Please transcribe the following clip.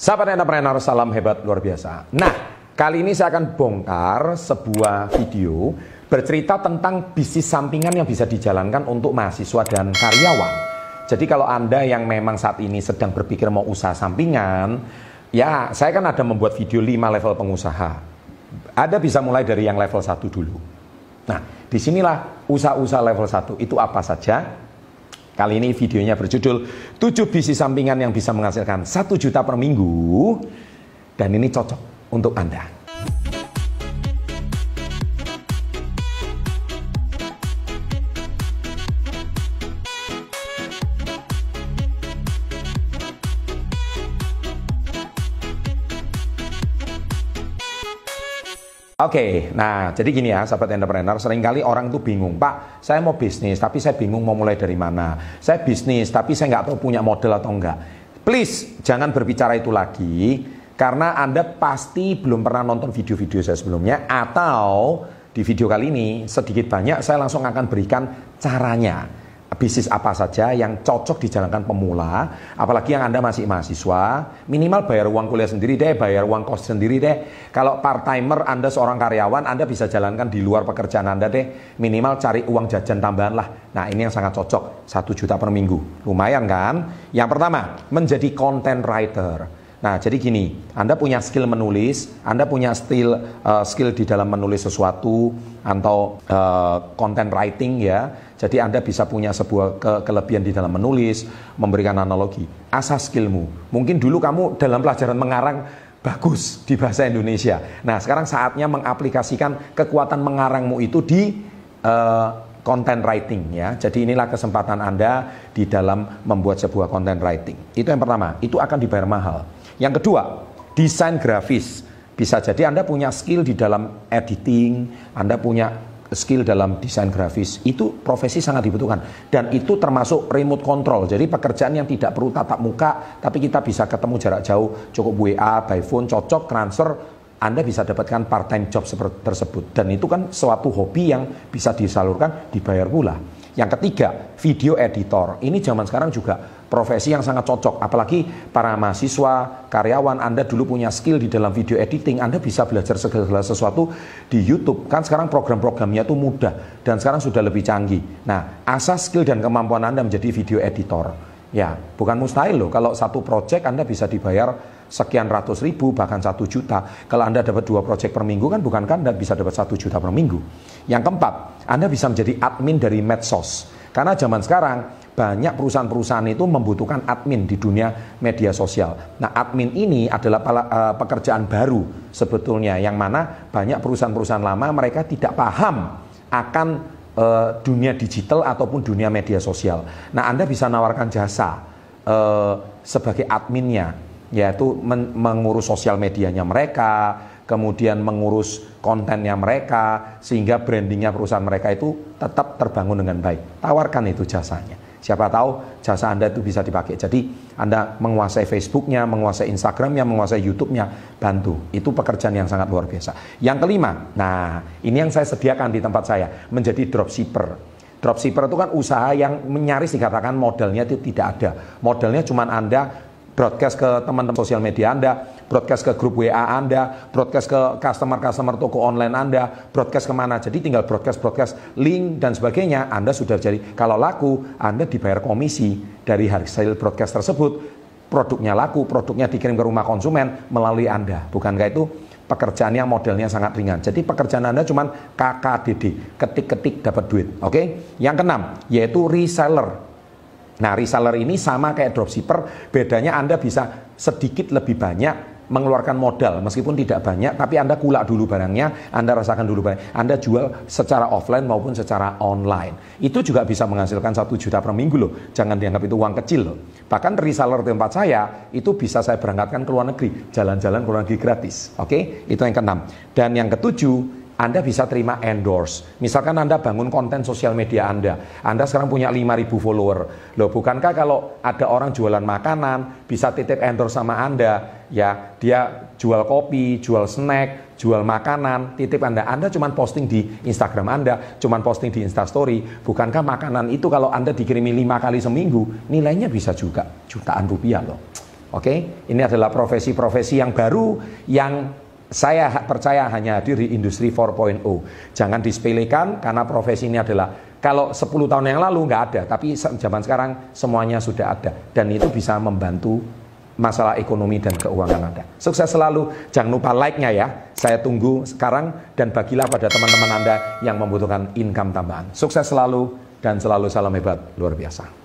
Sahabat entrepreneur, salam hebat luar biasa. Nah, kali ini saya akan bongkar sebuah video bercerita tentang bisnis sampingan yang bisa dijalankan untuk mahasiswa dan karyawan. Jadi kalau Anda yang memang saat ini sedang berpikir mau usaha sampingan, ya saya kan ada membuat video 5 level pengusaha. Anda bisa mulai dari yang level 1 dulu. Nah, disinilah usaha-usaha level 1 itu apa saja Kali ini videonya berjudul 7 bisnis sampingan yang bisa menghasilkan 1 juta per minggu dan ini cocok untuk Anda. Oke, okay, nah jadi gini ya sahabat entrepreneur, seringkali orang itu bingung, Pak, saya mau bisnis tapi saya bingung mau mulai dari mana. Saya bisnis tapi saya nggak tahu punya model atau enggak. Please, jangan berbicara itu lagi, karena Anda pasti belum pernah nonton video-video saya sebelumnya, atau di video kali ini sedikit banyak saya langsung akan berikan caranya bisnis apa saja yang cocok dijalankan pemula, apalagi yang Anda masih mahasiswa, minimal bayar uang kuliah sendiri deh, bayar uang kos sendiri deh. Kalau part-timer Anda seorang karyawan, Anda bisa jalankan di luar pekerjaan Anda deh, minimal cari uang jajan tambahan lah. Nah ini yang sangat cocok, satu juta per minggu. Lumayan kan? Yang pertama, menjadi content writer. Nah, jadi gini, Anda punya skill menulis, Anda punya skill uh, skill di dalam menulis sesuatu atau uh, content writing ya. Jadi Anda bisa punya sebuah ke kelebihan di dalam menulis, memberikan analogi, asas skillmu. Mungkin dulu kamu dalam pelajaran mengarang bagus di bahasa Indonesia. Nah, sekarang saatnya mengaplikasikan kekuatan mengarangmu itu di uh, content writing ya. Jadi inilah kesempatan Anda di dalam membuat sebuah content writing. Itu yang pertama, itu akan dibayar mahal. Yang kedua, desain grafis. Bisa jadi Anda punya skill di dalam editing, Anda punya skill dalam desain grafis itu profesi sangat dibutuhkan dan itu termasuk remote control jadi pekerjaan yang tidak perlu tatap muka tapi kita bisa ketemu jarak jauh cukup WA by phone cocok transfer anda bisa dapatkan part time job tersebut dan itu kan suatu hobi yang bisa disalurkan dibayar pula yang ketiga video editor ini zaman sekarang juga profesi yang sangat cocok. Apalagi para mahasiswa, karyawan, Anda dulu punya skill di dalam video editing, Anda bisa belajar segala sesuatu di YouTube. Kan sekarang program-programnya itu mudah dan sekarang sudah lebih canggih. Nah, asas skill dan kemampuan Anda menjadi video editor. Ya, bukan mustahil loh kalau satu project Anda bisa dibayar sekian ratus ribu bahkan satu juta. Kalau Anda dapat dua project per minggu kan bukan Anda bisa dapat satu juta per minggu. Yang keempat, Anda bisa menjadi admin dari medsos. Karena zaman sekarang banyak perusahaan-perusahaan itu membutuhkan admin di dunia media sosial. Nah, admin ini adalah eh, pekerjaan baru sebetulnya yang mana banyak perusahaan-perusahaan lama mereka tidak paham akan uh, dunia digital ataupun dunia media sosial. Nah, Anda bisa nawarkan jasa uh, sebagai adminnya, yaitu men mengurus sosial medianya mereka, kemudian mengurus kontennya mereka, sehingga brandingnya perusahaan mereka itu tetap terbangun dengan baik. Tawarkan itu jasanya. Siapa tahu jasa Anda itu bisa dipakai. Jadi Anda menguasai Facebooknya, menguasai Instagramnya, menguasai YouTube-nya, bantu. Itu pekerjaan yang sangat luar biasa. Yang kelima, nah ini yang saya sediakan di tempat saya, menjadi dropshipper. Dropshipper itu kan usaha yang menyaris dikatakan modelnya itu tidak ada. modelnya cuma Anda broadcast ke teman-teman sosial media Anda, broadcast ke grup WA Anda, broadcast ke customer-customer toko online Anda, broadcast kemana. Jadi tinggal broadcast-broadcast link dan sebagainya, Anda sudah jadi. Kalau laku, Anda dibayar komisi dari hasil broadcast tersebut. Produknya laku, produknya dikirim ke rumah konsumen melalui Anda. Bukankah itu pekerjaan yang modelnya sangat ringan. Jadi pekerjaan Anda cuman KKDD, ketik-ketik dapat duit. Oke. Okay? Yang keenam yaitu reseller. Nah, reseller ini sama kayak dropshipper, bedanya Anda bisa sedikit lebih banyak mengeluarkan modal meskipun tidak banyak tapi Anda kulak dulu barangnya, Anda rasakan dulu barang, Anda jual secara offline maupun secara online. Itu juga bisa menghasilkan satu juta per minggu loh. Jangan dianggap itu uang kecil loh. Bahkan reseller tempat saya itu bisa saya berangkatkan ke luar negeri, jalan-jalan ke luar negeri gratis. Oke, itu yang keenam. Dan yang ketujuh anda bisa terima endorse. Misalkan Anda bangun konten sosial media Anda. Anda sekarang punya 5000 follower. Loh, bukankah kalau ada orang jualan makanan bisa titip endorse sama Anda, ya, dia jual kopi, jual snack, jual makanan, titip Anda. Anda cuma posting di Instagram Anda, cuma posting di Story. Bukankah makanan itu kalau Anda dikirimi lima kali seminggu, nilainya bisa juga jutaan rupiah loh. Oke, okay? ini adalah profesi-profesi yang baru yang saya percaya hanya hadir di industri 4.0. Jangan disepelekan karena profesi ini adalah kalau 10 tahun yang lalu nggak ada, tapi zaman sekarang semuanya sudah ada dan itu bisa membantu masalah ekonomi dan keuangan Anda. Sukses selalu, jangan lupa like-nya ya. Saya tunggu sekarang dan bagilah pada teman-teman Anda yang membutuhkan income tambahan. Sukses selalu dan selalu salam hebat luar biasa.